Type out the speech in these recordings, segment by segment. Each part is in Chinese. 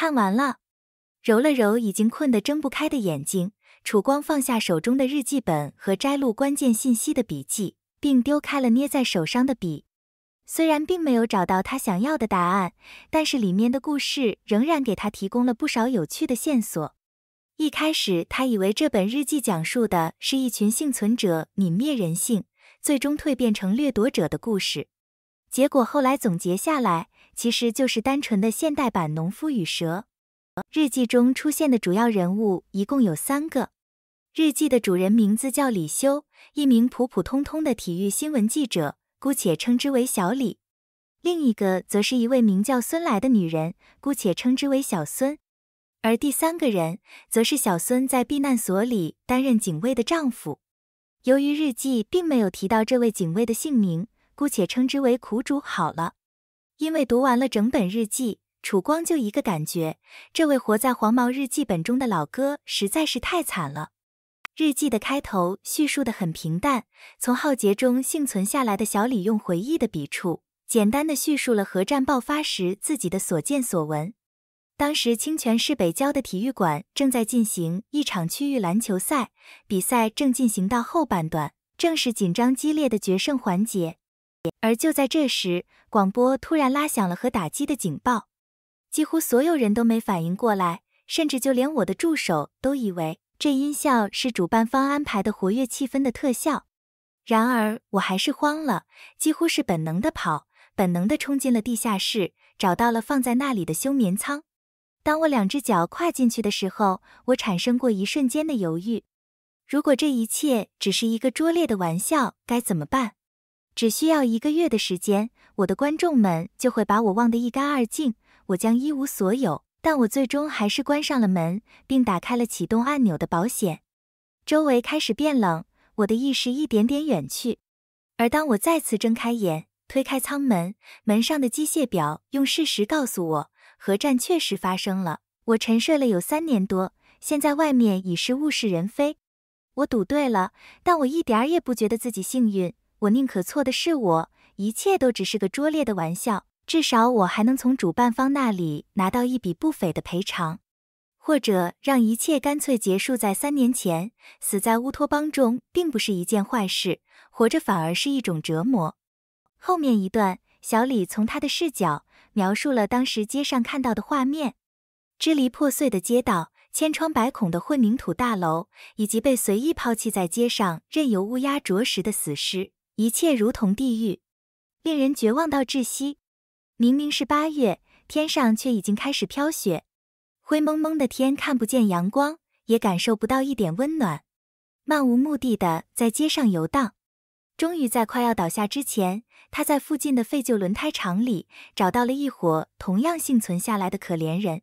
看完了，揉了揉已经困得睁不开的眼睛，楚光放下手中的日记本和摘录关键信息的笔记，并丢开了捏在手上的笔。虽然并没有找到他想要的答案，但是里面的故事仍然给他提供了不少有趣的线索。一开始，他以为这本日记讲述的是一群幸存者泯灭人性，最终蜕变成掠夺者的故事。结果后来总结下来，其实就是单纯的现代版《农夫与蛇》。日记中出现的主要人物一共有三个，日记的主人名字叫李修，一名普普通通的体育新闻记者，姑且称之为小李。另一个则是一位名叫孙来的女人，姑且称之为小孙。而第三个人则是小孙在避难所里担任警卫的丈夫。由于日记并没有提到这位警卫的姓名。姑且称之为苦主好了，因为读完了整本日记，楚光就一个感觉：这位活在黄毛日记本中的老哥实在是太惨了。日记的开头叙述的很平淡，从浩劫中幸存下来的小李用回忆的笔触，简单的叙述了核战爆发时自己的所见所闻。当时清泉市北郊的体育馆正在进行一场区域篮球赛，比赛正进行到后半段，正是紧张激烈的决胜环节。而就在这时，广播突然拉响了核打击的警报，几乎所有人都没反应过来，甚至就连我的助手都以为这音效是主办方安排的活跃气氛的特效。然而，我还是慌了，几乎是本能的跑，本能的冲进了地下室，找到了放在那里的休眠舱。当我两只脚跨进去的时候，我产生过一瞬间的犹豫：如果这一切只是一个拙劣的玩笑，该怎么办？只需要一个月的时间，我的观众们就会把我忘得一干二净，我将一无所有。但我最终还是关上了门，并打开了启动按钮的保险。周围开始变冷，我的意识一点点远去。而当我再次睁开眼，推开舱门，门上的机械表用事实告诉我，核战确实发生了。我沉睡了有三年多，现在外面已是物是人非。我赌对了，但我一点也不觉得自己幸运。我宁可错的是我，一切都只是个拙劣的玩笑。至少我还能从主办方那里拿到一笔不菲的赔偿，或者让一切干脆结束在三年前，死在乌托邦中，并不是一件坏事。活着反而是一种折磨。后面一段，小李从他的视角描述了当时街上看到的画面：支离破碎的街道，千疮百孔的混凝土大楼，以及被随意抛弃在街上、任由乌鸦啄食的死尸。一切如同地狱，令人绝望到窒息。明明是八月，天上却已经开始飘雪。灰蒙蒙的天看不见阳光，也感受不到一点温暖。漫无目的的在街上游荡，终于在快要倒下之前，他在附近的废旧轮胎厂里找到了一伙同样幸存下来的可怜人。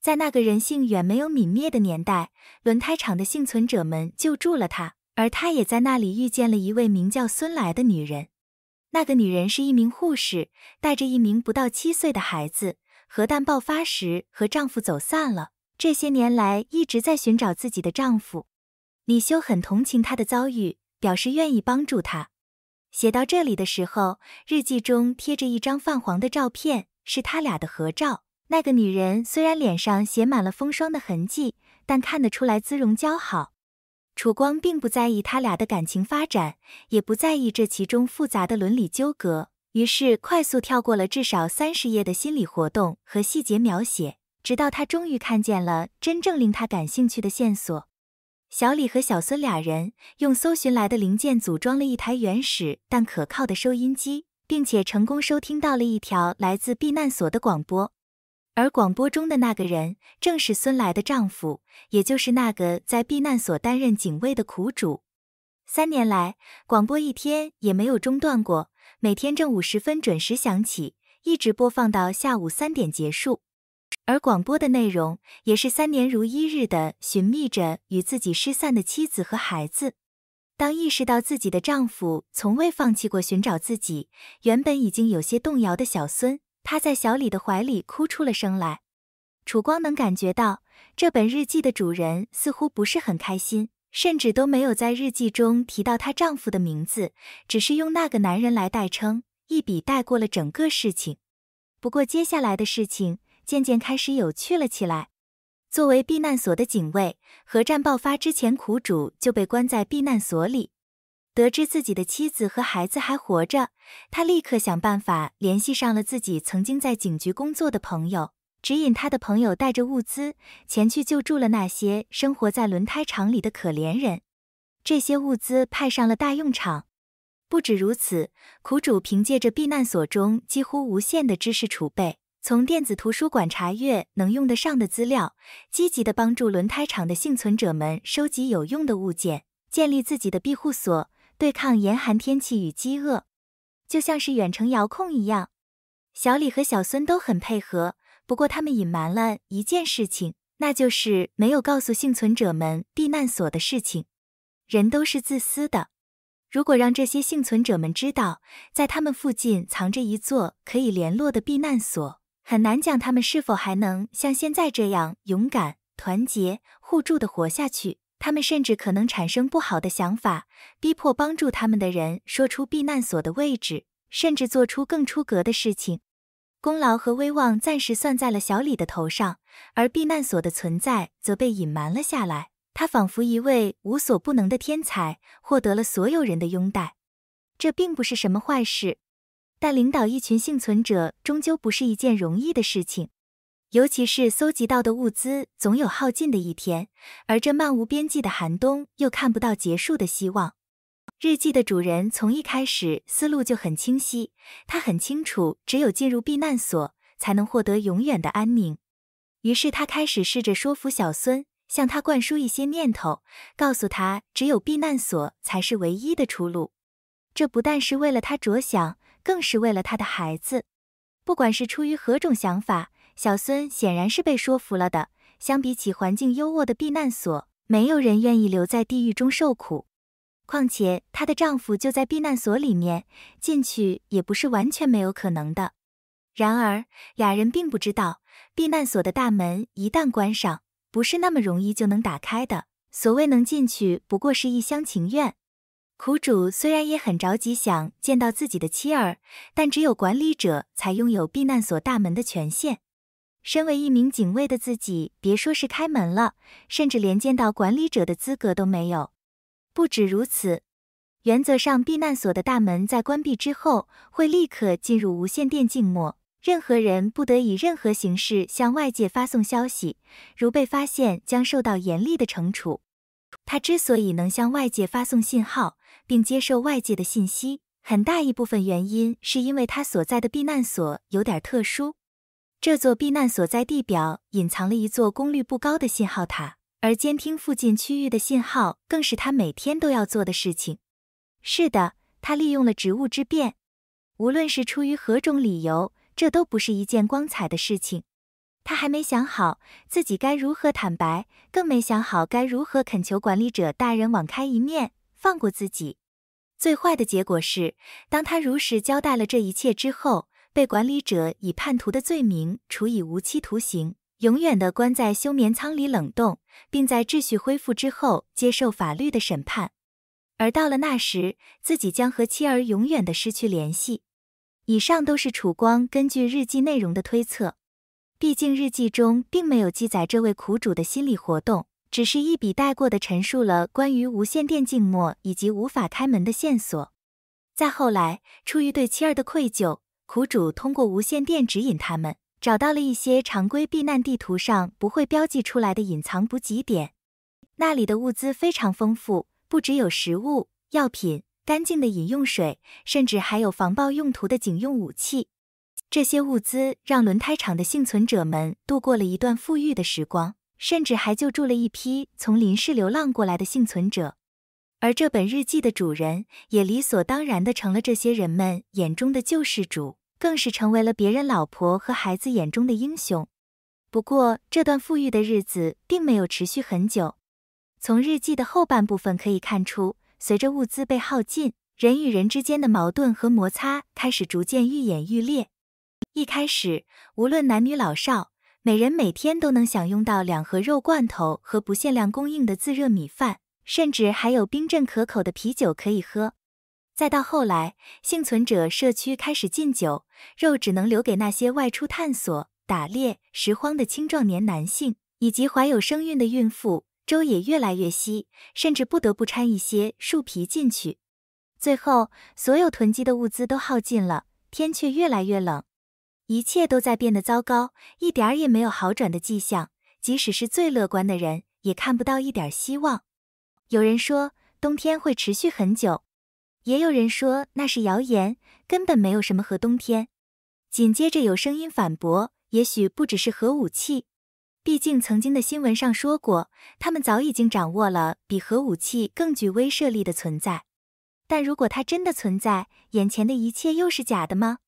在那个人性远没有泯灭的年代，轮胎厂的幸存者们救助了他。而他也在那里遇见了一位名叫孙来的女人，那个女人是一名护士，带着一名不到七岁的孩子。核弹爆发时和丈夫走散了，这些年来一直在寻找自己的丈夫。李修很同情她的遭遇，表示愿意帮助她。写到这里的时候，日记中贴着一张泛黄的照片，是他俩的合照。那个女人虽然脸上写满了风霜的痕迹，但看得出来姿容姣好。楚光并不在意他俩的感情发展，也不在意这其中复杂的伦理纠葛，于是快速跳过了至少三十页的心理活动和细节描写，直到他终于看见了真正令他感兴趣的线索：小李和小孙俩人用搜寻来的零件组装了一台原始但可靠的收音机，并且成功收听到了一条来自避难所的广播。而广播中的那个人正是孙来的丈夫，也就是那个在避难所担任警卫的苦主。三年来，广播一天也没有中断过，每天正午十分准时响起，一直播放到下午三点结束。而广播的内容也是三年如一日的寻觅着与自己失散的妻子和孩子。当意识到自己的丈夫从未放弃过寻找自己，原本已经有些动摇的小孙。她在小李的怀里哭出了声来，楚光能感觉到这本日记的主人似乎不是很开心，甚至都没有在日记中提到她丈夫的名字，只是用那个男人来代称，一笔带过了整个事情。不过接下来的事情渐渐开始有趣了起来。作为避难所的警卫，核战爆发之前苦主就被关在避难所里。得知自己的妻子和孩子还活着，他立刻想办法联系上了自己曾经在警局工作的朋友，指引他的朋友带着物资前去救助了那些生活在轮胎厂里的可怜人。这些物资派上了大用场。不止如此，苦主凭借着避难所中几乎无限的知识储备，从电子图书馆查阅能用得上的资料，积极地帮助轮胎厂的幸存者们收集有用的物件，建立自己的庇护所。对抗严寒天气与饥饿，就像是远程遥控一样。小李和小孙都很配合，不过他们隐瞒了一件事情，那就是没有告诉幸存者们避难所的事情。人都是自私的，如果让这些幸存者们知道，在他们附近藏着一座可以联络的避难所，很难讲他们是否还能像现在这样勇敢、团结、互助的活下去。他们甚至可能产生不好的想法，逼迫帮助他们的人说出避难所的位置，甚至做出更出格的事情。功劳和威望暂时算在了小李的头上，而避难所的存在则被隐瞒了下来。他仿佛一位无所不能的天才，获得了所有人的拥戴。这并不是什么坏事，但领导一群幸存者终究不是一件容易的事情。尤其是搜集到的物资总有耗尽的一天，而这漫无边际的寒冬又看不到结束的希望。日记的主人从一开始思路就很清晰，他很清楚，只有进入避难所，才能获得永远的安宁。于是他开始试着说服小孙，向他灌输一些念头，告诉他，只有避难所才是唯一的出路。这不但是为了他着想，更是为了他的孩子。不管是出于何种想法。小孙显然是被说服了的。相比起环境优渥的避难所，没有人愿意留在地狱中受苦。况且她的丈夫就在避难所里面，进去也不是完全没有可能的。然而，俩人并不知道，避难所的大门一旦关上，不是那么容易就能打开的。所谓能进去，不过是一厢情愿。苦主虽然也很着急想见到自己的妻儿，但只有管理者才拥有避难所大门的权限。身为一名警卫的自己，别说是开门了，甚至连见到管理者的资格都没有。不止如此，原则上，避难所的大门在关闭之后，会立刻进入无线电静默，任何人不得以任何形式向外界发送消息，如被发现将受到严厉的惩处。他之所以能向外界发送信号并接受外界的信息，很大一部分原因是因为他所在的避难所有点特殊。这座避难所在地表隐藏了一座功率不高的信号塔，而监听附近区域的信号更是他每天都要做的事情。是的，他利用了职务之便，无论是出于何种理由，这都不是一件光彩的事情。他还没想好自己该如何坦白，更没想好该如何恳求管理者大人网开一面，放过自己。最坏的结果是，当他如实交代了这一切之后。被管理者以叛徒的罪名处以无期徒刑，永远的关在休眠舱里冷冻，并在秩序恢复之后接受法律的审判。而到了那时，自己将和妻儿永远的失去联系。以上都是楚光根据日记内容的推测，毕竟日记中并没有记载这位苦主的心理活动，只是一笔带过的陈述了关于无线电静默以及无法开门的线索。再后来，出于对妻儿的愧疚。苦主通过无线电指引他们找到了一些常规避难地图上不会标记出来的隐藏补给点，那里的物资非常丰富，不只有食物、药品、干净的饮用水，甚至还有防暴用途的警用武器。这些物资让轮胎厂的幸存者们度过了一段富裕的时光，甚至还救助了一批从林市流浪过来的幸存者。而这本日记的主人也理所当然地成了这些人们眼中的救世主，更是成为了别人老婆和孩子眼中的英雄。不过，这段富裕的日子并没有持续很久。从日记的后半部分可以看出，随着物资被耗尽，人与人之间的矛盾和摩擦开始逐渐愈演愈烈。一开始，无论男女老少，每人每天都能享用到两盒肉罐头和不限量供应的自热米饭。甚至还有冰镇可口的啤酒可以喝，再到后来，幸存者社区开始禁酒，肉只能留给那些外出探索、打猎、拾荒的青壮年男性，以及怀有身孕的孕妇。粥也越来越稀，甚至不得不掺一些树皮进去。最后，所有囤积的物资都耗尽了，天却越来越冷，一切都在变得糟糕，一点也没有好转的迹象。即使是最乐观的人，也看不到一点希望。有人说冬天会持续很久，也有人说那是谣言，根本没有什么核冬天。紧接着有声音反驳，也许不只是核武器，毕竟曾经的新闻上说过，他们早已经掌握了比核武器更具威慑力的存在。但如果它真的存在，眼前的一切又是假的吗？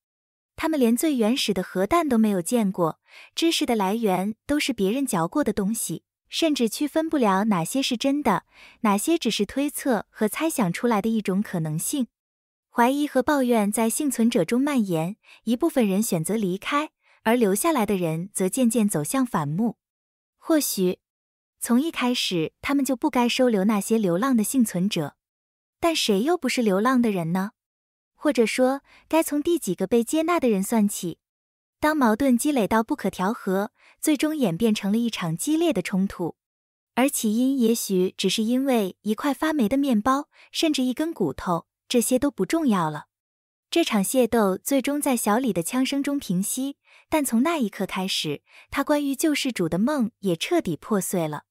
他们连最原始的核弹都没有见过，知识的来源都是别人嚼过的东西。甚至区分不了哪些是真的，哪些只是推测和猜想出来的一种可能性。怀疑和抱怨在幸存者中蔓延，一部分人选择离开，而留下来的人则渐渐走向反目。或许从一开始他们就不该收留那些流浪的幸存者，但谁又不是流浪的人呢？或者说，该从第几个被接纳的人算起？当矛盾积累到不可调和。最终演变成了一场激烈的冲突，而起因也许只是因为一块发霉的面包，甚至一根骨头，这些都不重要了。这场械斗最终在小李的枪声中平息，但从那一刻开始，他关于救世主的梦也彻底破碎了。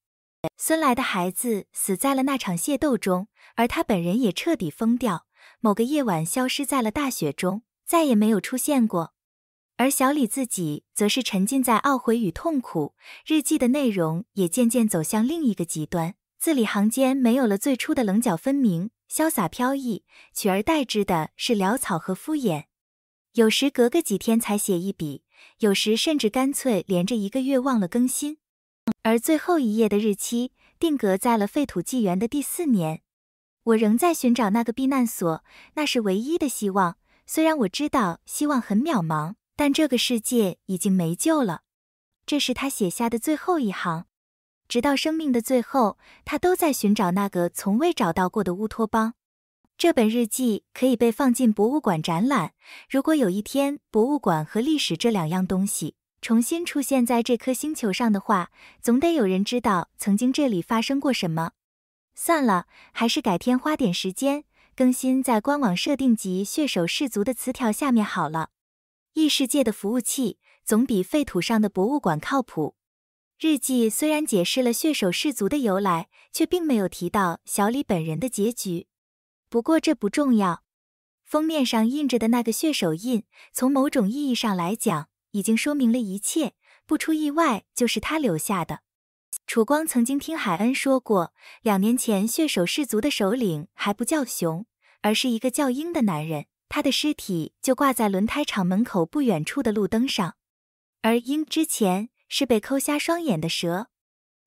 孙来的孩子死在了那场械斗中，而他本人也彻底疯掉，某个夜晚消失在了大雪中，再也没有出现过。而小李自己则是沉浸在懊悔与痛苦，日记的内容也渐渐走向另一个极端，字里行间没有了最初的棱角分明、潇洒飘逸，取而代之的是潦草和敷衍。有时隔个几天才写一笔，有时甚至干脆连着一个月忘了更新。而最后一页的日期定格在了废土纪元的第四年，我仍在寻找那个避难所，那是唯一的希望。虽然我知道希望很渺茫。但这个世界已经没救了，这是他写下的最后一行。直到生命的最后，他都在寻找那个从未找到过的乌托邦。这本日记可以被放进博物馆展览。如果有一天博物馆和历史这两样东西重新出现在这颗星球上的话，总得有人知道曾经这里发生过什么。算了，还是改天花点时间更新在官网设定集《血手氏族》的词条下面好了。异世界的服务器总比废土上的博物馆靠谱。日记虽然解释了血手氏族的由来，却并没有提到小李本人的结局。不过这不重要。封面上印着的那个血手印，从某种意义上来讲，已经说明了一切。不出意外，就是他留下的。楚光曾经听海恩说过，两年前血手氏族的首领还不叫熊，而是一个叫鹰的男人。他的尸体就挂在轮胎厂门口不远处的路灯上，而鹰之前是被抠瞎双眼的蛇，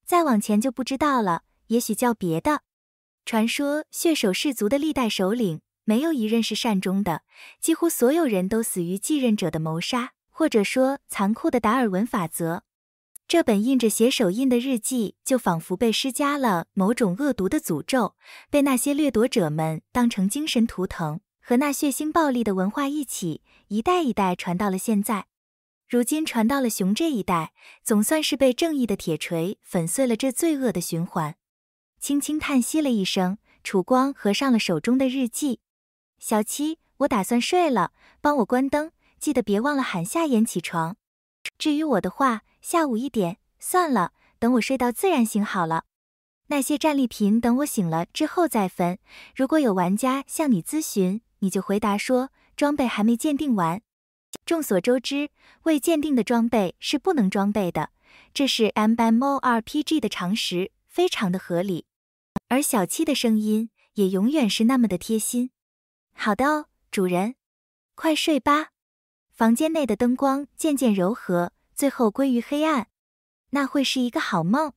再往前就不知道了，也许叫别的。传说血手氏族的历代首领没有一任是善终的，几乎所有人都死于继任者的谋杀，或者说残酷的达尔文法则。这本印着血手印的日记，就仿佛被施加了某种恶毒的诅咒，被那些掠夺者们当成精神图腾。和那血腥暴力的文化一起，一代一代传到了现在，如今传到了熊这一代，总算是被正义的铁锤粉碎了这罪恶的循环。轻轻叹息了一声，楚光合上了手中的日记。小七，我打算睡了，帮我关灯，记得别忘了喊夏言起床。至于我的话，下午一点算了，等我睡到自然醒好了。那些战利品等我醒了之后再分。如果有玩家向你咨询，你就回答说，装备还没鉴定完。众所周知，未鉴定的装备是不能装备的，这是 M M O R P G 的常识，非常的合理。而小七的声音也永远是那么的贴心。好的哦，主人，快睡吧。房间内的灯光渐渐柔和，最后归于黑暗。那会是一个好梦。